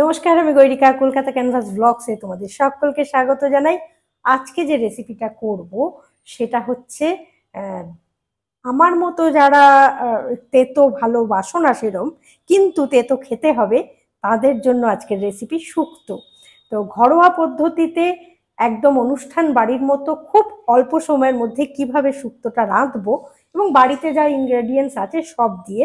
নমস্কার আমি গৈরিকা কলকাতা ক্যানভাস ব্লগসে তোমাদের সকলকে স্বাগত জানাই আজকে যে রেসিপিটা করব সেটা হচ্ছে আমার মতো যারা তেতো বাসন না সেরম কিন্তু তেতো খেতে হবে তাদের জন্য আজকের রেসিপি সুক্ত তো ঘরোয়া পদ্ধতিতে একদম অনুষ্ঠান বাড়ির মতো খুব অল্প সময়ের মধ্যে কিভাবে সুক্তটা রাঁধবো এবং বাড়িতে যা ইনগ্রেডিয়েন্টস আছে সব দিয়ে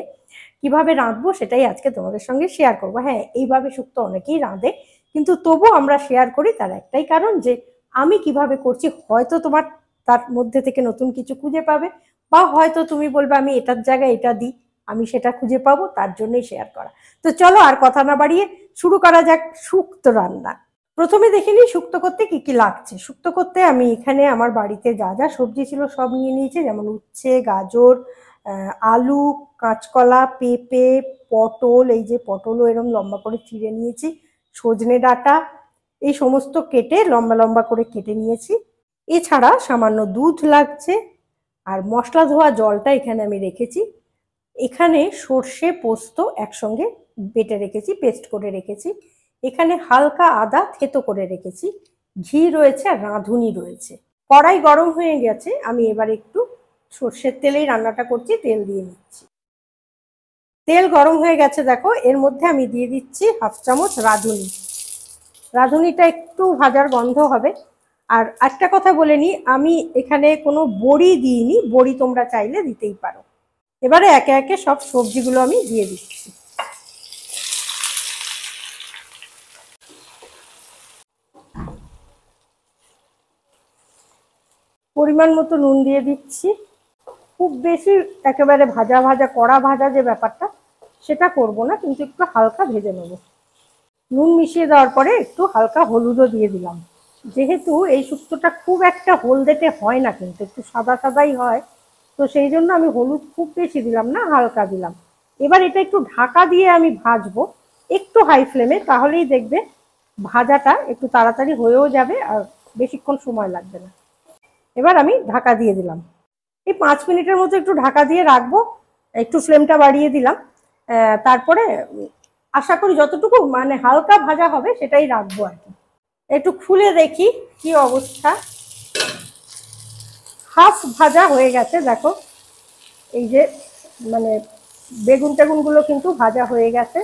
কিভাবে রাঁধবো সেটাই আজকে তোমাদের সঙ্গে শেয়ার করবো হ্যাঁ এইভাবে শুক্তো অনেকেই রাঁধে কিন্তু তবু আমরা শেয়ার করি তার একটাই কারণ যে আমি কিভাবে করছি হয়তো তোমার তার মধ্যে থেকে নতুন কিছু খুঁজে পাবে বা হয়তো তুমি বলবে আমি এটার জায়গায় এটা দিই আমি সেটা খুঁজে পাবো তার জন্যই শেয়ার করা তো চলো আর কথা না বাড়িয়ে শুরু করা যাক শুক্ত রান্না প্রথমে দেখে নিই শুক্ত করতে কি কি লাগছে শুক্ত করতে আমি এখানে আমার বাড়িতে যা যা সবজি ছিল সব নিয়ে নিয়েছি যেমন উচ্ছে গাজর আলু কাঁচকলা পেঁপে পটল এই যে পটলও এরম লম্বা করে চিড়ে নিয়েছি সজনে ডাটা এই সমস্ত কেটে লম্বা লম্বা করে কেটে নিয়েছি এছাড়া সামান্য দুধ লাগছে আর মশলা ধোয়া জলটা এখানে আমি রেখেছি এখানে সর্ষে পোস্ত একসঙ্গে বেটে রেখেছি পেস্ট করে রেখেছি এখানে হালকা আদা থেতো করে রেখেছি ঘি রয়েছে আর রাঁধুনি রয়েছে কড়াই গরম হয়ে গেছে আমি এবার একটু সর্ষের তেলেই রান্নাটা করছি তেল দিয়ে নিচ্ছি তেল গরম হয়ে গেছে দেখো এর মধ্যে আমি দিয়ে দিচ্ছি হাফ চামচ রাঁধুনি রাঁধুনিটা একটু ভাজার গন্ধ হবে আর একটা কথা বলে নিই আমি এখানে কোনো বড়ি দিইনি বড়ি তোমরা চাইলে দিতেই পারো এবারে একে একে সব সবজিগুলো আমি দিয়ে দিচ্ছি পরিমাণ মতো নুন দিয়ে দিচ্ছি খুব বেশি একেবারে ভাজা ভাজা কড়া ভাজা যে ব্যাপারটা সেটা করব না কিন্তু একটু হালকা ভেজে নেব নুন মিশিয়ে দেওয়ার পরে একটু হালকা হলুদও দিয়ে দিলাম যেহেতু এই শুক্তোটা খুব একটা হলদেটে হয় না কিন্তু একটু সাদা সাদাই হয় তো সেই জন্য আমি হলুদ খুব বেশি দিলাম না হালকা দিলাম এবার এটা একটু ঢাকা দিয়ে আমি ভাজবো একটু হাই ফ্লেমে তাহলেই দেখবে ভাজাটা একটু তাড়াতাড়ি হয়েও যাবে আর বেশিক্ষণ সময় লাগবে না এবার আমি ঢাকা দিয়ে দিলাম এই পাঁচ মিনিটের মতো একটু ঢাকা দিয়ে রাখবো একটু ফ্লেমটা বাড়িয়ে দিলাম তারপরে আশা করি যতটুকু মানে হালকা ভাজা হবে সেটাই রাখবো আর কি একটু খুলে দেখি কি অবস্থা হাফ ভাজা হয়ে গেছে দেখো এই যে মানে বেগুন টেগুনগুলো কিন্তু ভাজা হয়ে গেছে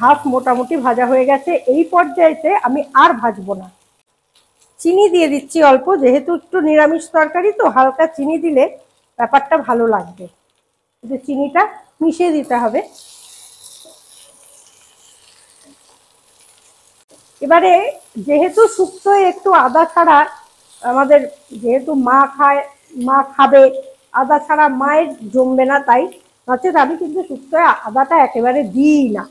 হাফ মোটামুটি ভাজা হয়ে গেছে এই পর্যায়েতে আমি আর ভাজবো না চিনি দিয়ে দিচ্ছি অল্প যেহেতু একটু নিরামিষ তরকারি তো হালকা চিনি দিলে ব্যাপারটা ভালো লাগবে কিন্তু চিনিটা মিশিয়ে দিতে হবে এবারে যেহেতু শুক্তোয় একটু আদা ছাড়া আমাদের যেহেতু মা খায় মা খাবে আদা ছাড়া মায়ের জমবে না তাই নচেত আমি কিন্তু শুক্তোয় আদাটা একেবারে দিই না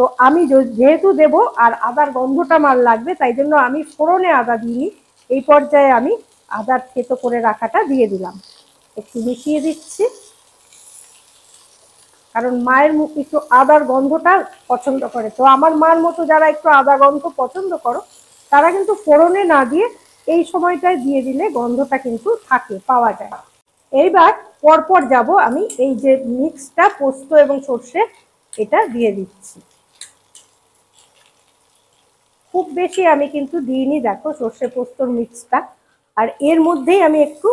তো আমি যেহেতু দেব আর আদার গন্ধটা আমার লাগবে তাই জন্য আমি ফোড়নে আদা দিইনি এই পর্যায়ে আমি আদার থেতো করে রাখাটা দিয়ে দিলাম একটু মিশিয়ে দিচ্ছি কারণ মায়ের মুখ একটু আদার গন্ধটা পছন্দ করে তো আমার মার মতো যারা একটু আদা গন্ধ পছন্দ করো তারা কিন্তু ফোড়নে না দিয়ে এই সময়টায় দিয়ে দিলে গন্ধটা কিন্তু থাকে পাওয়া যায় এইবার পরপর যাব আমি এই যে মিক্সটা পোস্ত এবং সর্ষে এটা দিয়ে দিচ্ছি খুব বেশি আমি কিন্তু দিইনি দেখো সর্ষে পোস্তর মিক্সটা আর এর মধ্যেই আমি একটু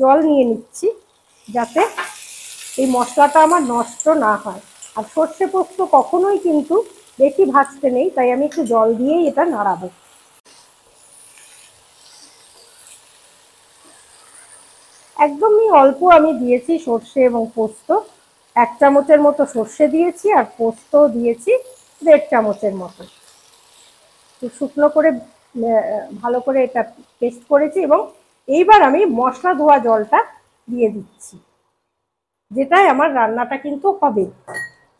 জল নিয়ে নিচ্ছি যাতে এই মশলাটা আমার নষ্ট না হয় আর সর্ষে পোস্ত কখনোই কিন্তু বেশি ভাজতে নেই তাই আমি একটু জল দিয়েই এটা নাড়াবো একদমই অল্প আমি দিয়েছি সর্ষে এবং পোস্ত এক চামচের মতো সর্ষে দিয়েছি আর পোস্ত দিয়েছি দেড় চামচের মতো শুকনো করে ভালো করে এটা পেস্ট করেছি এবং এইবার আমি মশলা ধোয়া জলটা দিয়ে দিচ্ছি যেটাই আমার রান্নাটা কিন্তু হবে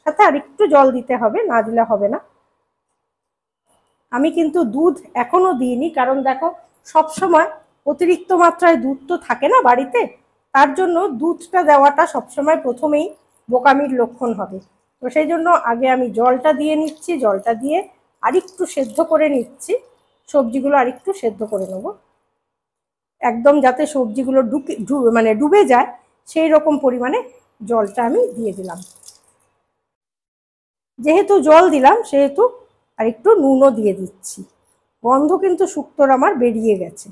সাথে আর একটু জল দিতে হবে না দিলে হবে না আমি কিন্তু দুধ এখনও দিইনি কারণ দেখো সব সময় অতিরিক্ত মাত্রায় দুধ তো থাকে না বাড়িতে তার জন্য দুধটা দেওয়াটা সবসময় প্রথমেই বোকামির লক্ষণ হবে তো সেই জন্য আগে আমি জলটা দিয়ে নিচ্ছি জলটা দিয়ে আরেকটু সেদ্ধ করে নিচ্ছি সবজিগুলো আরেকটু সেদ্ধ করে নেব একদম যাতে সবজিগুলো ডুকে মানে ডুবে যায় সেই রকম পরিমাণে জলটা আমি দিয়ে দিলাম যেহেতু জল দিলাম সেহেতু আর একটু নুনও দিয়ে দিচ্ছি গন্ধ কিন্তু শুক্তোর আমার বেরিয়ে গেছে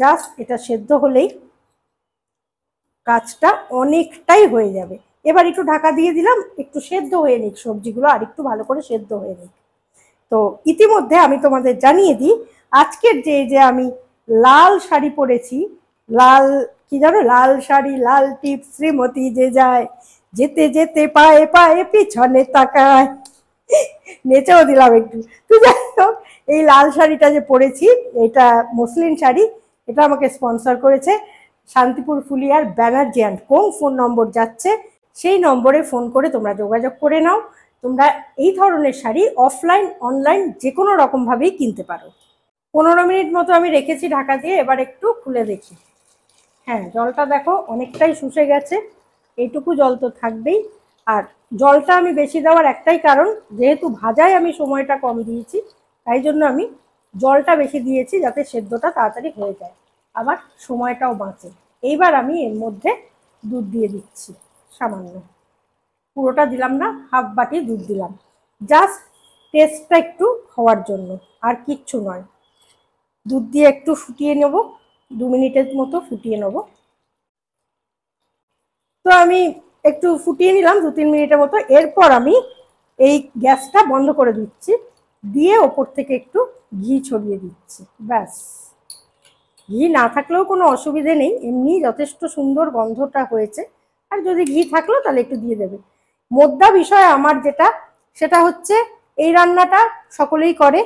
জাস্ট এটা সেদ্ধ হলেই কাজটা অনেকটাই হয়ে যাবে এবার একটু ঢাকা দিয়ে দিলাম একটু সেদ্ধ হয়ে নিক সবজিগুলো আর একটু ভালো করে সেদ্ধ হয়ে নিক তো ইতিমধ্যে আমি তোমাদের জানিয়ে দিই আজকের যে যে আমি লাল শাড়ি পরেছি লাল কি জানো লাল শাড়ি লাল টিপ শ্রীমতী যে যায় যেতে যেতে পায়ে পায়ে পিছনে তাকায় নেচেও দিলাম একটু তুই জানো এই লাল শাড়িটা যে পরেছি এটা মুসলিম শাড়ি এটা আমাকে স্পন্সর করেছে শান্তিপুর ফুলিয়ার Banerjee and co phone number যাচ্ছে সেই নম্বরে ফোন করে তোমরা যোগাযোগ করে নাও তোমরা এই ধরনের শাড়ি অফলাইন অনলাইন যে কোনো রকমভাবেই কিনতে পারো পনেরো মিনিট মতো আমি রেখেছি ঢাকা দিয়ে এবার একটু খুলে দেখি হ্যাঁ জলটা দেখো অনেকটাই শুষে গেছে এইটুকু জল তো থাকবেই আর জলটা আমি বেশি দেওয়ার একটাই কারণ যেহেতু ভাজায় আমি সময়টা কম দিয়েছি তাই জন্য আমি জলটা বেশি দিয়েছি যাতে সেদ্ধটা তাড়াতাড়ি হয়ে যায় আবার সময়টাও বাঁচে এইবার আমি এর মধ্যে দুধ দিয়ে দিচ্ছি সামান্য পুরোটা দিলাম না হাফ বাটি দুধ দিলাম জাস্ট টেস্টটা একটু হওয়ার জন্য আর কিচ্ছু নয় দুধ দিয়ে একটু ফুটিয়ে নেব দু মিনিটের মতো ফুটিয়ে নেব তো আমি একটু ফুটিয়ে নিলাম দু তিন মিনিটের মতো এরপর আমি এই গ্যাসটা বন্ধ করে দিচ্ছি দিয়ে ওপর থেকে একটু ঘি ছড়িয়ে দিচ্ছি ব্যাস ঘি না থাকলেও কোনো অসুবিধে নেই এমনি যথেষ্ট সুন্দর গন্ধটা হয়েছে আর যদি ঘি থাকলো তাহলে একটু দিয়ে দেবে মোদ্দা বিষয় আমার যেটা সেটা হচ্ছে এই রান্নাটা সকলেই করে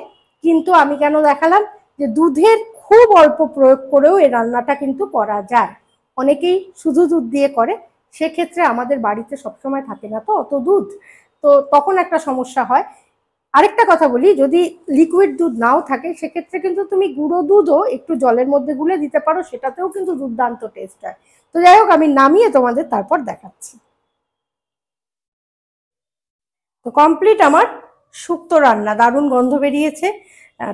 কিন্তু আমি কেন দেখালাম যে দুধের খুব অল্প প্রয়োগ করেও এই রান্নাটা কিন্তু করা যায় অনেকেই শুধু দুধ দিয়ে করে সেক্ষেত্রে আমাদের বাড়িতে সবসময় থাকে না তো অত দুধ তো তখন একটা সমস্যা হয় আরেকটা কথা বলি যদি লিকুইড দুধ নাও থাকে সেক্ষেত্রে কিন্তু তুমি গুঁড়ো দুধও একটু জলের মধ্যে গুলে দিতে পারো সেটাতেও কিন্তু দুর্দান্ত টেস্ট হয় তো যাই হোক আমি নামিয়ে তোমাদের তারপর দেখাচ্ছি তো কমপ্লিট আমার শুক্তো রান্না দারুণ গন্ধ বেরিয়েছে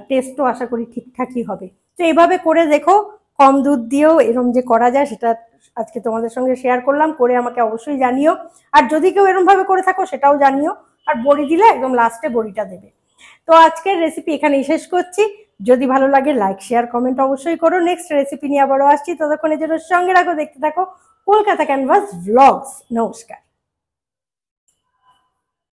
টেস্টও আশা করি ঠিকঠাকই হবে তো এইভাবে করে দেখো কম দুধ দিয়েও এরম যে করা যায় সেটা আজকে তোমাদের সঙ্গে শেয়ার করলাম করে আমাকে অবশ্যই জানিও আর যদি কেউ এরমভাবে করে থাকো সেটাও জানিও আর বড়ি দিলে একদম লাস্টে বড়িটা দেবে তো আজকের রেসিপি এখানেই শেষ করছি যদি ভালো লাগে লাইক শেয়ার কমেন্ট অবশ্যই করো নেক্সট রেসিপি নিয়ে আবারও আসছি ততক্ষণের জন্য সঙ্গে রাখো দেখতে থাকো কলকাতা ক্যানভাস ব্লগস নমস্কার